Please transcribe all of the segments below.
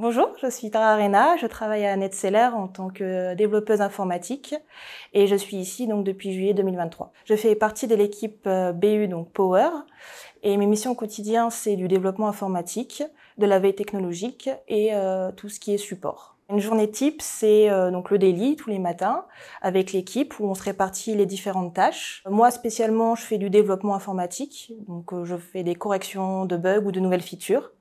Bonjour, je suis Tara Arena, je travaille à NetSeller en tant que développeuse informatique et je suis ici donc depuis juillet 2023. Je fais partie de l'équipe euh, BU donc Power et mes missions au quotidien c'est du développement informatique, de la veille technologique et euh, tout ce qui est support. Une journée type, c'est euh, donc le daily tous les matins avec l'équipe où on se répartit les différentes tâches. Moi spécialement, je fais du développement informatique, donc je fais des corrections de bugs ou de nouvelles features.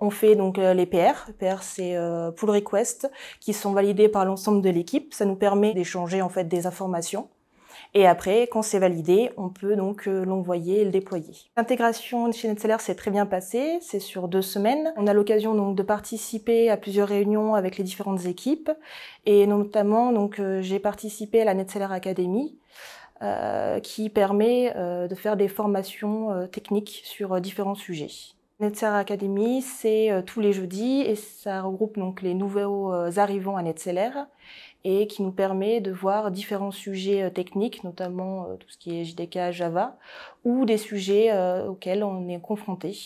On fait donc euh, les PR. PR, c'est euh, pull request qui sont validés par l'ensemble de l'équipe. Ça nous permet d'échanger en fait des informations. Et après, quand c'est validé, on peut donc euh, l'envoyer et le déployer. L'intégration chez NetSeller s'est très bien passée, c'est sur deux semaines. On a l'occasion donc de participer à plusieurs réunions avec les différentes équipes et notamment donc j'ai participé à la NetSeller Academy. qui permet de faire des formations techniques sur différents sujets. Netzer Academy, c'est euh, tous les jeudis et ça regroupe donc les nouveaux euh, arrivants à Netzeller et qui nous permet de voir différents sujets euh, techniques, notamment tout ce qui est JDK, Java, ou des sujets auxquels on est confronté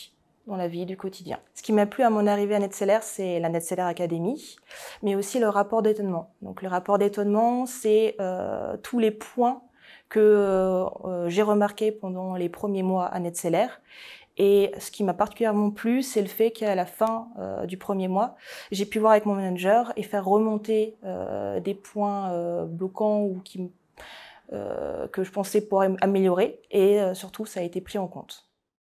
dans la vie du quotidien. Ce qui m'a plu à mon arrivée à Netzeller, c'est la Netzeller Academy, mais aussi le rapport d'étonnement. Donc le rapport d'étonnement, c'est tous les points que j'ai remarqués pendant les premiers mois à Netzeller et ce qui m'a particulièrement plu, c'est le fait qu'à la fin euh, du premier mois, j'ai pu voir avec mon manager et faire remonter euh, des points euh, bloquants ou que je pensais pouvoir améliorer. Et surtout, ça a été pris en compte.